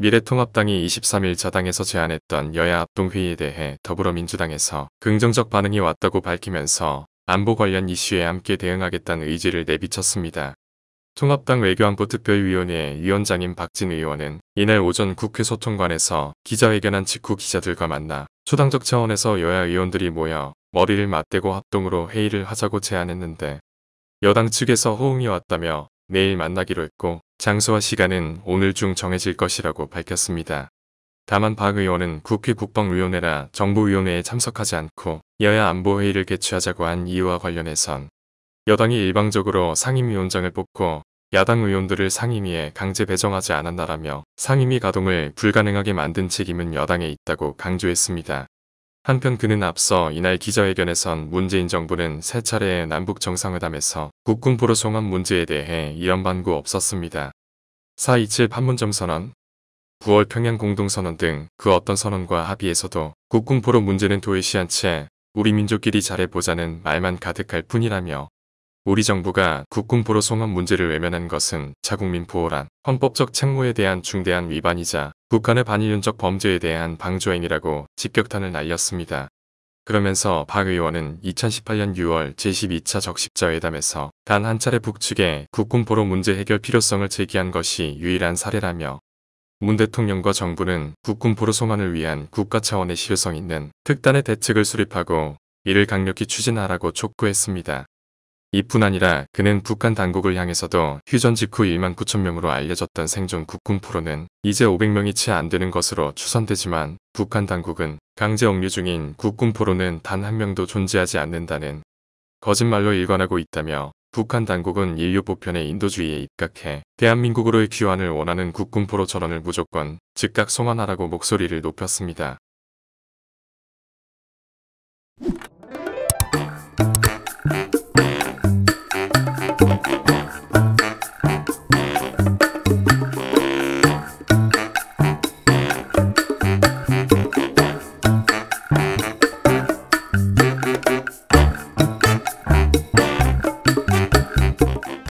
미래통합당이 23일 자당에서 제안했던 여야 합동회의에 대해 더불어민주당에서 긍정적 반응이 왔다고 밝히면서 안보 관련 이슈에 함께 대응하겠다는 의지를 내비쳤습니다. 통합당 외교안보 특별위원회 위원장인 박진 의원은 이날 오전 국회 소통관에서 기자회견한 직후 기자들과 만나 초당적 차원에서 여야 의원들이 모여 머리를 맞대고 합동으로 회의를 하자고 제안했는데 여당 측에서 호응이 왔다며 내일 만나기로 했고 장소와 시간은 오늘 중 정해질 것이라고 밝혔습니다. 다만 박 의원은 국회 국방위원회라 정부위원회에 참석하지 않고 여야 안보회의를 개최하자고 한 이유와 관련해선 여당이 일방적으로 상임위원장을 뽑고 야당 의원들을 상임위에 강제 배정하지 않았나라며 상임위 가동을 불가능하게 만든 책임은 여당에 있다고 강조했습니다. 한편 그는 앞서 이날 기자회견에선 문재인 정부는 세 차례의 남북 정상회담에서 국군포로 송환 문제에 대해 이런 반구 없었습니다. 4.27 판문점 선언, 9월 평양 공동선언 등 그 어떤 선언과 합의에서도 국군포로 문제는 도외시한 채 우리 민족끼리 잘해보자는 말만 가득할 뿐이라며 우리 정부가 국군포로 송환 문제를 외면한 것은 자국민 보호란 헌법적 책무에 대한 중대한 위반이자 북한의 반인륜적 범죄에 대한 방조행위라고 직격탄을 날렸습니다. 그러면서 박 의원은 2018년 6월 제12차 적십자회담에서 단 한 차례 북측에 국군 포로 문제 해결 필요성을 제기한 것이 유일한 사례라며 문 대통령과 정부는 국군 포로소환을 위한 국가 차원의 실효성 있는 특단의 대책을 수립하고 이를 강력히 추진하라고 촉구했습니다. 이뿐 아니라 그는 북한 당국을 향해서도 휴전 직후 1만 9천 명으로 알려졌던 생존 국군포로는 이제 500명이 채 안 되는 것으로 추산되지만 북한 당국은 강제 억류 중인 국군포로는 단 한 명도 존재하지 않는다는 거짓말로 일관하고 있다며 북한 당국은 인류 보편의 인도주의에 입각해 대한민국으로의 귀환을 원하는 국군포로 전원을 무조건 즉각 송환하라고 목소리를 높였습니다.